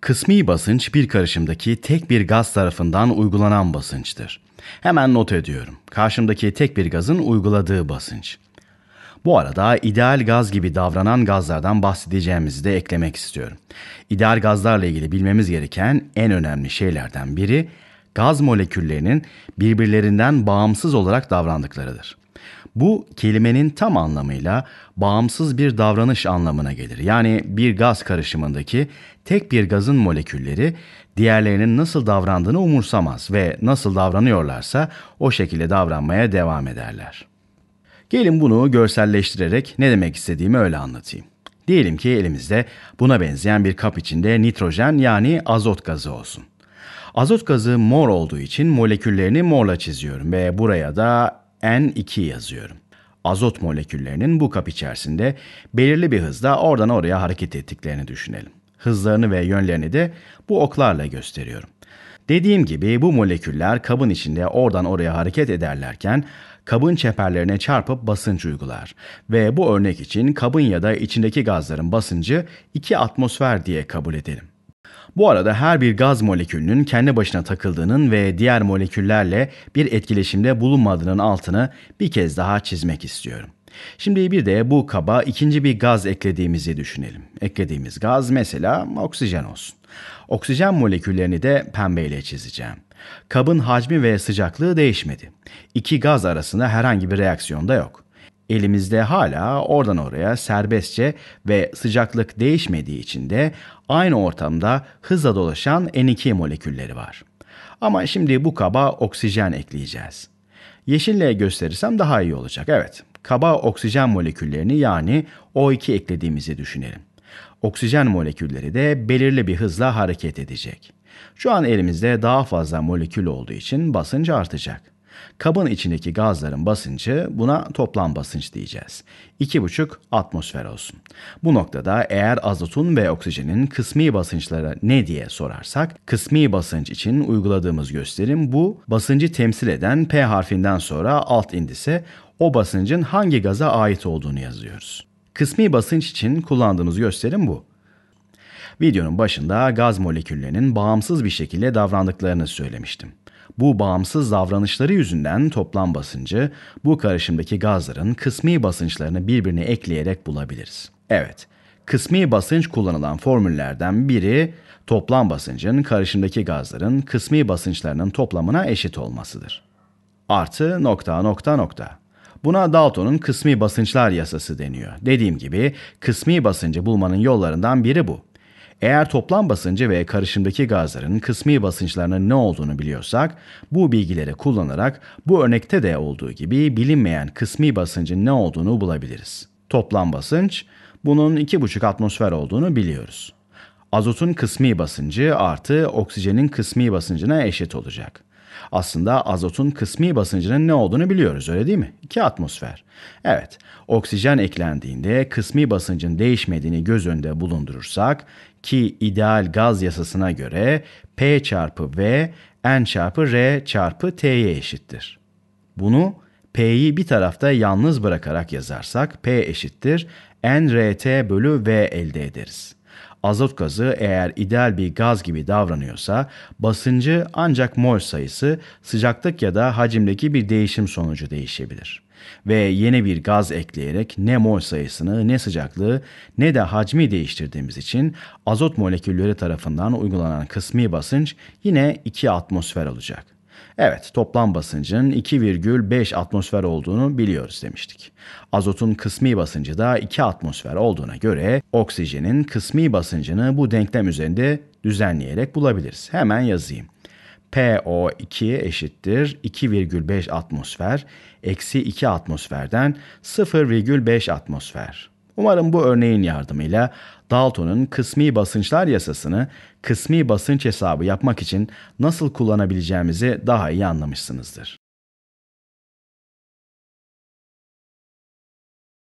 Kısmi basınç bir karışımdaki tek bir gaz tarafından uygulanan basınçtır. Hemen not ediyorum. Karşımdaki tek bir gazın uyguladığı basınç. Bu arada ideal gaz gibi davranan gazlardan bahsedeceğimizi de eklemek istiyorum. İdeal gazlarla ilgili bilmemiz gereken en önemli şeylerden biri gaz moleküllerinin birbirlerinden bağımsız olarak davrandıklarıdır. Bu kelimenin tam anlamıyla bağımsız bir davranış anlamına gelir. Yani bir gaz karışımındaki tek bir gazın molekülleri diğerlerinin nasıl davrandığını umursamaz ve nasıl davranıyorlarsa o şekilde davranmaya devam ederler. Gelin bunu görselleştirerek ne demek istediğimi öyle anlatayım. Diyelim ki elimizde buna benzeyen bir kap içinde nitrojen yani azot gazı olsun. Azot gazı mor olduğu için moleküllerini morla çiziyorum ve buraya da N2 yazıyorum. Azot moleküllerinin bu kap içerisinde belirli bir hızda oradan oraya hareket ettiklerini düşünelim. Hızlarını ve yönlerini de bu oklarla gösteriyorum. Dediğim gibi bu moleküller kabın içinde oradan oraya hareket ederlerken kabın çeperlerine çarpıp basınç uygular ve bu örnek için kabın ya da içindeki gazların basıncı 2 atmosfer diye kabul edelim. Bu arada her bir gaz molekülünün kendi başına takıldığının ve diğer moleküllerle bir etkileşimde bulunmadığının altını bir kez daha çizmek istiyorum. Şimdi bir de bu kaba ikinci bir gaz eklediğimizi düşünelim. Eklediğimiz gaz mesela oksijen olsun. Oksijen moleküllerini de pembeyle çizeceğim. Kabın hacmi ve sıcaklığı değişmedi. İki gaz arasında herhangi bir reaksiyon da yok elimizde hala oradan oraya serbestçe ve sıcaklık değişmediği için de aynı ortamda hızla dolaşan N2 molekülleri var. Ama şimdi bu kaba oksijen ekleyeceğiz. Yeşille gösterirsem daha iyi olacak. Evet, kaba oksijen moleküllerini yani O2 eklediğimizi düşünelim. Oksijen molekülleri de belirli bir hızla hareket edecek. Şu an elimizde daha fazla molekül olduğu için basınç artacak. Kabın içindeki gazların basıncı buna toplam basınç diyeceğiz. 2,5 atmosfer olsun. Bu noktada eğer azotun ve oksijenin kısmi basınçları ne diye sorarsak, kısmi basınç için uyguladığımız gösterim bu basıncı temsil eden P harfinden sonra alt indise o basıncın hangi gaza ait olduğunu yazıyoruz. Kısmi basınç için kullandığımız gösterim bu. Videonun başında gaz moleküllerinin bağımsız bir şekilde davrandıklarını söylemiştim. Bu bağımsız davranışları yüzünden toplam basıncı bu karışımdaki gazların kısmi basınçlarını birbirine ekleyerek bulabiliriz. Evet, kısmi basınç kullanılan formüllerden biri toplam basıncın karışımdaki gazların kısmi basınçlarının toplamına eşit olmasıdır. Artı nokta nokta nokta. Buna Dalton'un kısmi basınçlar yasası deniyor. Dediğim gibi kısmi basıncı bulmanın yollarından biri bu. Eğer toplam basıncı ve karışımdaki gazların kısmi basınçlarının ne olduğunu biliyorsak, bu bilgileri kullanarak bu örnekte de olduğu gibi bilinmeyen kısmi basıncın ne olduğunu bulabiliriz. Toplam basınç, bunun 2,5 atmosfer olduğunu biliyoruz. Azotun kısmi basıncı artı oksijenin kısmi basıncına eşit olacak. Aslında azotun kısmi basıncının ne olduğunu biliyoruz öyle değil mi? 2 atmosfer. Evet, oksijen eklendiğinde kısmi basıncın değişmediğini göz önünde bulundurursak ki ideal gaz yasasına göre P çarpı V, N çarpı R çarpı T'ye eşittir. Bunu P'yi bir tarafta yalnız bırakarak yazarsak P eşittir nRT bölü V elde ederiz. Azot gazı eğer ideal bir gaz gibi davranıyorsa basıncı ancak mol sayısı sıcaklık ya da hacimdeki bir değişim sonucu değişebilir. Ve yeni bir gaz ekleyerek ne mol sayısını ne sıcaklığı ne de hacmi değiştirdiğimiz için azot molekülleri tarafından uygulanan kısmi basınç yine 2 atmosfer olacak. Evet, toplam basıncın 2,5 atmosfer olduğunu biliyoruz demiştik. Azotun kısmi basıncı da 2 atmosfer olduğuna göre oksijenin kısmi basıncını bu denklem üzerinde düzenleyerek bulabiliriz. Hemen yazayım. PO2 eşittir 2,5 atmosfer eksi 2 atmosferden 0,5 atmosfer. Umarım bu örneğin yardımıyla Dalton'un kısmi basınçlar yasasını kısmi basınç hesabı yapmak için nasıl kullanabileceğimizi daha iyi anlamışsınızdır.